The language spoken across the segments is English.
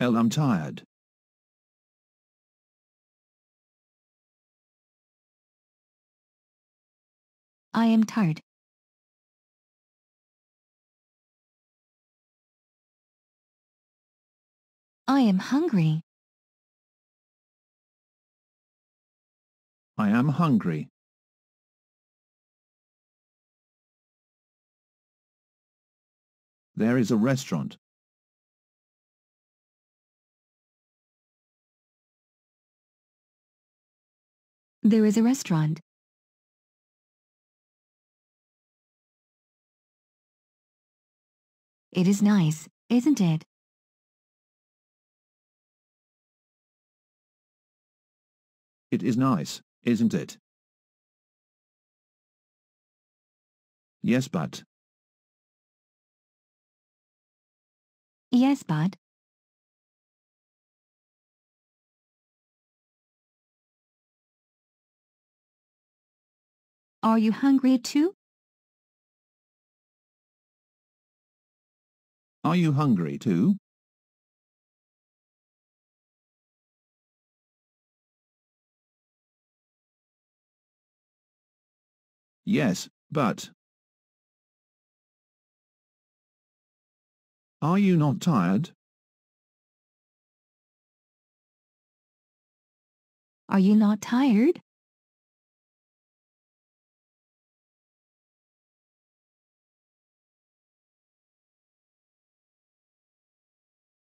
Hell, I'm tired. I am tired. I am hungry. I am hungry. There is a restaurant There is a restaurant. It is nice, isn't it? It is nice, isn't it? Yes, but. Yes, but. Are you hungry too? Are you hungry too? Yes, but... Are you not tired? Are you not tired?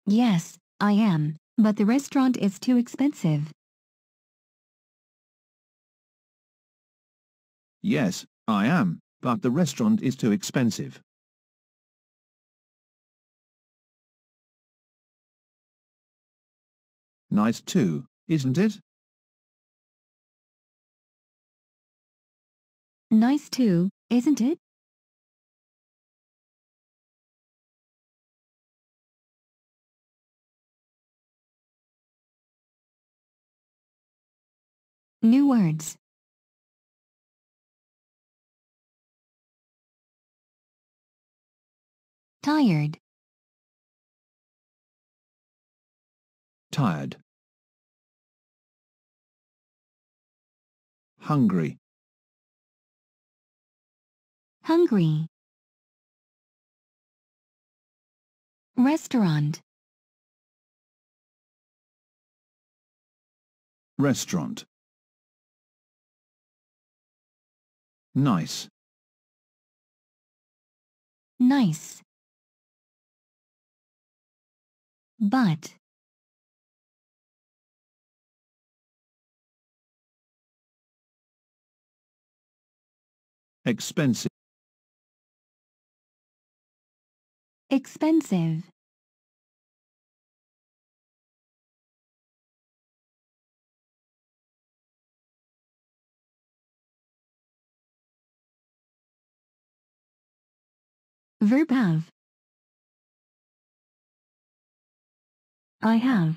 Yes, I am, but the restaurant is too expensive. Yes, I am, but the restaurant is too expensive. Nice too, isn't it? Nice too, isn't it? New words. Tired. Tired. Hungry. Hungry. Restaurant. Restaurant. Nice. Nice. But. Expensive. Expensive. Verb have. I have.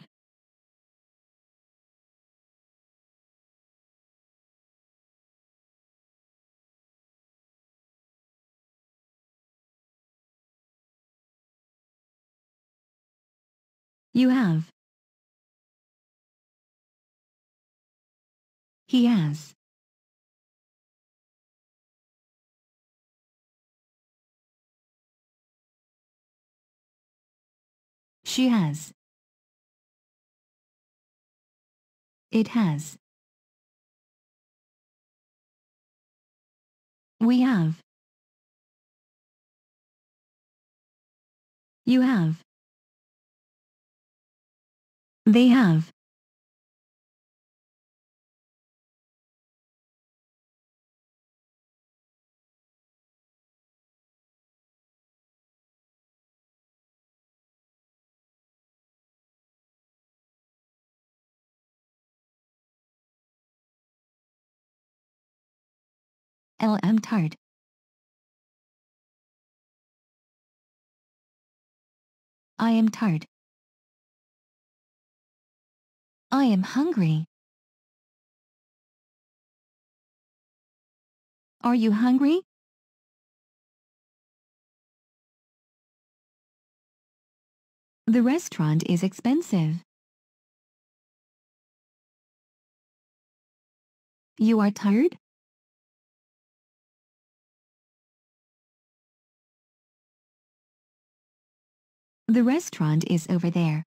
You have. He has. She has. It has. We have. You have. They have. LM Tart. I am tired. I am hungry. Are you hungry? The restaurant is expensive. You are tired? The restaurant is over there.